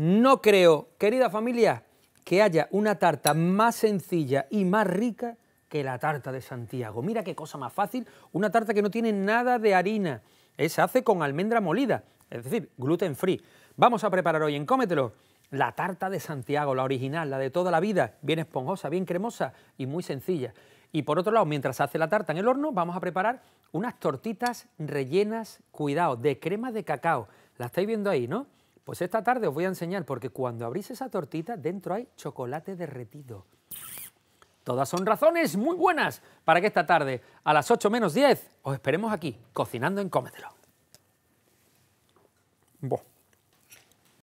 No creo, querida familia, que haya una tarta más sencilla y más rica que la tarta de Santiago. Mira qué cosa más fácil, una tarta que no tiene nada de harina. se hace con almendra molida, es decir, gluten free. Vamos a preparar hoy en Cómetelo la tarta de Santiago, la original, la de toda la vida, bien esponjosa, bien cremosa y muy sencilla. Y por otro lado, mientras se hace la tarta en el horno, vamos a preparar unas tortitas rellenas, cuidado, de crema de cacao. La estáis viendo ahí, ¿no? Pues esta tarde os voy a enseñar, porque cuando abrís esa tortita, dentro hay chocolate derretido. Todas son razones muy buenas para que esta tarde, a las 8 menos 10, os esperemos aquí, cocinando en Cómetelo.